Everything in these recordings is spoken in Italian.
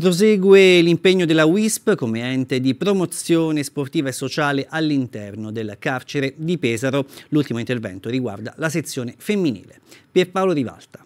Prosegue l'impegno della WISP come ente di promozione sportiva e sociale all'interno del carcere di Pesaro. L'ultimo intervento riguarda la sezione femminile. Pierpaolo Rivalta.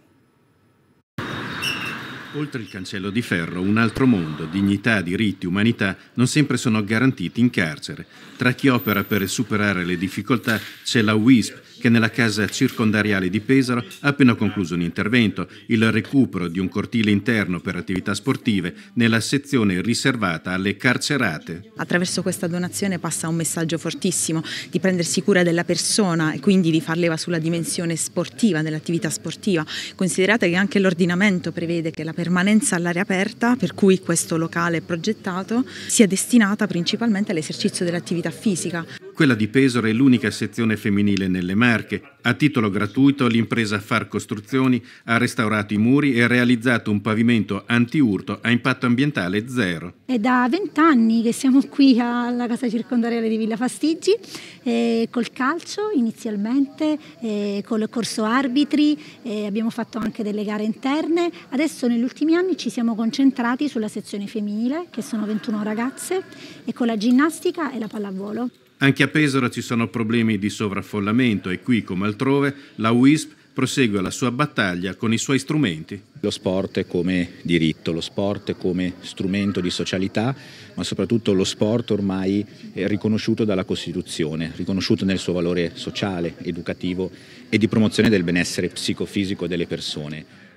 Oltre il cancello di ferro, un altro mondo, dignità, diritti, umanità non sempre sono garantiti in carcere. Tra chi opera per superare le difficoltà c'è la WISP che nella casa circondariale di Pesaro ha appena concluso un intervento, il recupero di un cortile interno per attività sportive nella sezione riservata alle carcerate. Attraverso questa donazione passa un messaggio fortissimo di prendersi cura della persona e quindi di far leva sulla dimensione sportiva, dell'attività sportiva. Considerate che anche l'ordinamento prevede che la persona permanenza all'aria aperta, per cui questo locale è progettato, sia destinata principalmente all'esercizio dell'attività fisica. Quella di Pesaro è l'unica sezione femminile nelle Marche. A titolo gratuito l'impresa Far Costruzioni ha restaurato i muri e ha realizzato un pavimento antiurto a impatto ambientale zero. È da vent'anni che siamo qui alla casa circondariale di Villa Fastigi, eh, col calcio inizialmente, eh, col corso arbitri, eh, abbiamo fatto anche delle gare interne. Adesso negli ultimi anni ci siamo concentrati sulla sezione femminile, che sono 21 ragazze, e con la ginnastica e la pallavolo. Anche a Pesaro ci sono problemi di sovraffollamento e qui, come altrove, la WISP prosegue la sua battaglia con i suoi strumenti. Lo sport è come diritto, lo sport è come strumento di socialità, ma soprattutto lo sport ormai è riconosciuto dalla Costituzione, riconosciuto nel suo valore sociale, educativo e di promozione del benessere psicofisico delle persone.